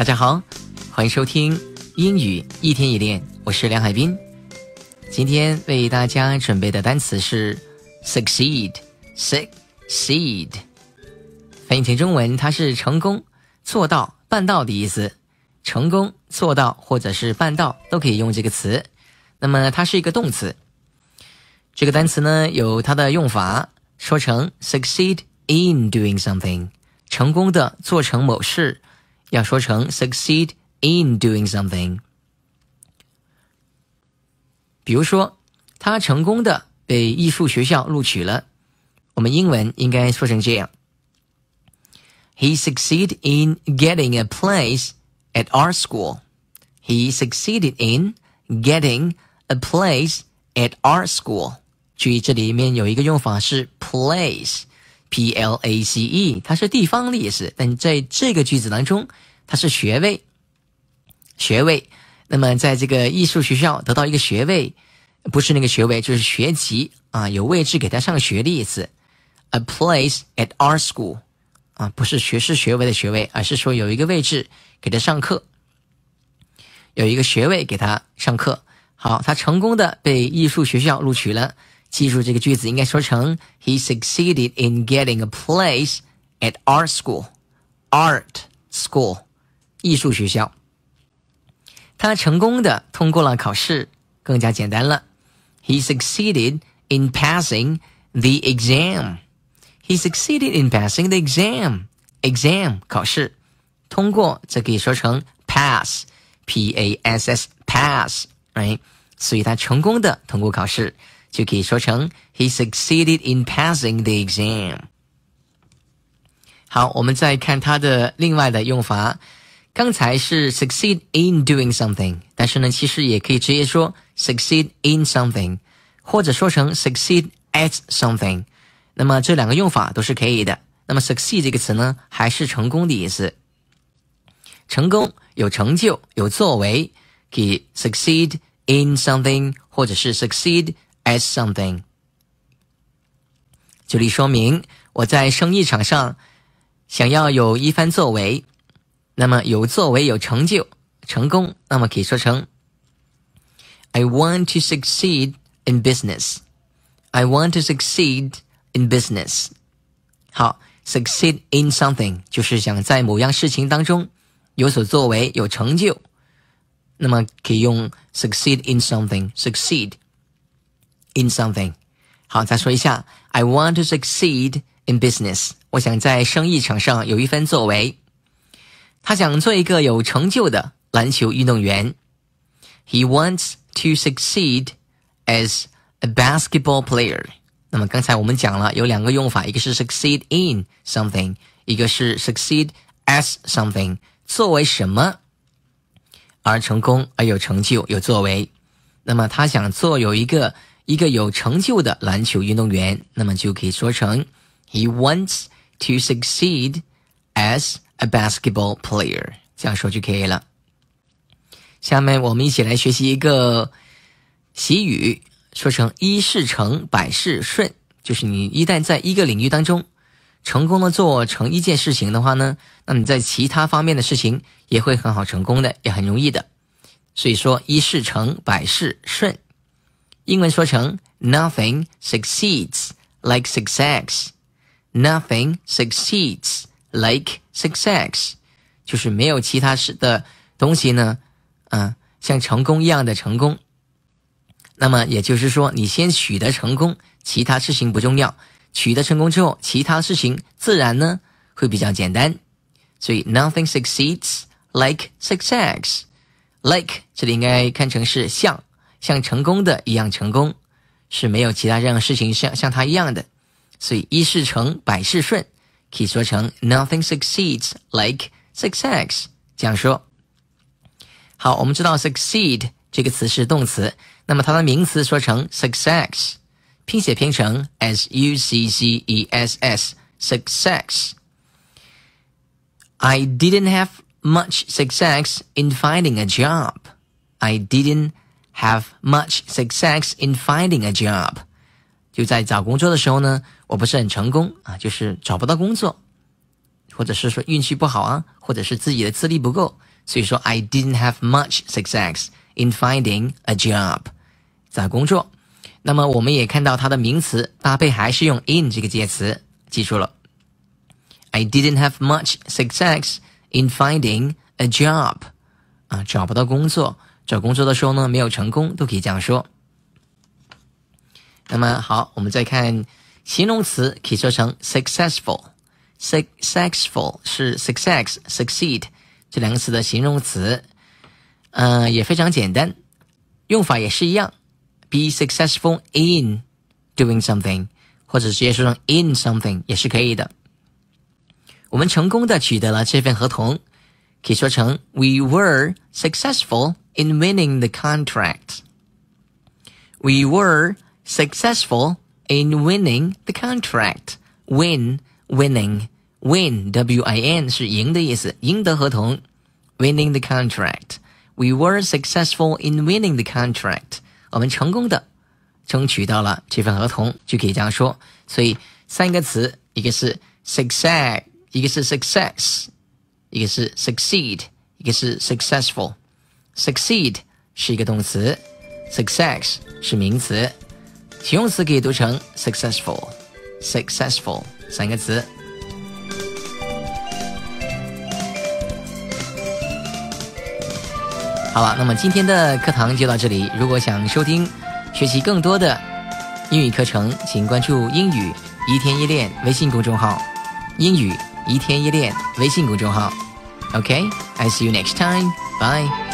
大家好，欢迎收听英语一天一练，我是梁海滨。今天为大家准备的单词是 succeed，succeed，翻译成中文它是成功、做到、办到的意思。成功做到或者是办到都可以用这个词。那么它是一个动词。这个单词呢有它的用法，说成 succeed in doing something，成功的做成某事。要说成 succeed in doing something。比如说，他成功的被艺术学校录取了，我们英文应该说成这样：He succeeded in getting a place at art school. He succeeded in getting a place at art school. 注意，这里面有一个用法是 place。P L A C E，它是地方的意思，但在这个句子当中，它是学位，学位。那么，在这个艺术学校得到一个学位，不是那个学位，就是学籍啊，有位置给他上学的意思。A place at our school，啊，不是学士学位的学位，而是说有一个位置给他上课，有一个学位给他上课。好，他成功的被艺术学校录取了。记住这个句子应该说成 He succeeded in getting a place at art school, art school，艺术学校。他成功的通过了考试，更加简单了。He succeeded in passing the exam. He succeeded in passing the exam. Exam 考试，通过这可以说成 pass, p a s s pass，right？所以他成功的通过考试。to Ki Cheng, he succeeded in passing the exam. 好，我们再看它的另外的用法。刚才是 succeed in doing something，但是呢，其实也可以直接说 succeed in something，或者说成 succeed at something。那么这两个用法都是可以的。那么 succeed 这个词呢，还是成功的意思。成功有成就有作为，可以 succeed in something，或者是 succeed as something。举例说明，我在生意场上想要有一番作为，那么有作为有成就成功，那么可以说成 I want to succeed in business. I want to succeed in business. 好，succeed in something 就是想在某样事情当中有所作为，有成就。那么可以用 succeed in something. Succeed in something，好，再说一下，I want to succeed in business。我想在生意场上有一番作为。他想做一个有成就的篮球运动员。He wants to succeed as a basketball player。那么刚才我们讲了有两个用法，一个是 succeed in something，一个是 succeed as something，作为什么而成功，而有成就，有作为。那么他想做有一个。一个有成就的篮球运动员，那么就可以说成，He wants to succeed as a basketball player。这样说就可以了。下面我们一起来学习一个习语，说成“一事成，百事顺”。就是你一旦在一个领域当中成功的做成一件事情的话呢，那么你在其他方面的事情也会很好成功的，也很容易的。所以说“一事成，百事顺”。英文说成 “nothing succeeds like success”，“nothing succeeds like success”，就是没有其他事的东西呢，啊，像成功一样的成功。那么也就是说，你先取得成功，其他事情不重要。取得成功之后，其他事情自然呢会比较简单。所以 “nothing succeeds like success”，“like” 这里应该看成是像。像成功的一样成功，是没有其他任何事情像像他一样的。所以一事成百事顺，可以说成 Nothing succeeds like success。这样说。好，我们知道 succeed 这个词是动词，那么它的名词说成 success，拼写拼成 s u c c e s s success。I didn't have much success in finding a job. I didn't have much success in finding a job. job。就在找工作的时候呢，我不是很成功啊，就是找不到工作，或者是说运气不好啊，或者是自己的资历不够。所以说，I didn't have much success in finding a job。找工作。那么我们也看到它的名词搭配还是用 in 这个介词，记住了。I didn't have much success in finding a job。啊，找不到工作。找工作的时候呢，没有成功，都可以这样说。那么好，我们再看形容词，可以说成 successful。successful 是 success、succeed 这两个词的形容词，嗯，也非常简单，用法也是一样。be successful in doing something，或者直接说成 in something 也是可以的。我们成功的取得了这份合同，可以说成 we were successful。in winning the contract. We were successful in winning the contract. Win, winning, win, W-I-N Winning the contract. We were successful in winning the contract. 我们成功的争取到了这份合同，就可以这样说。所以三个词，一个是 success，一个是 success，一个是 succeed，一个是 successful。Succeed 是一个动词，success 是名词，形容词可以读成 successful。successful 三个词。好了，那么今天的课堂就到这里。如果想收听、学习更多的英语课程，请关注“英语一天一练”微信公众号，“英语一天一练”微信公众号。OK，I see you next time. Bye.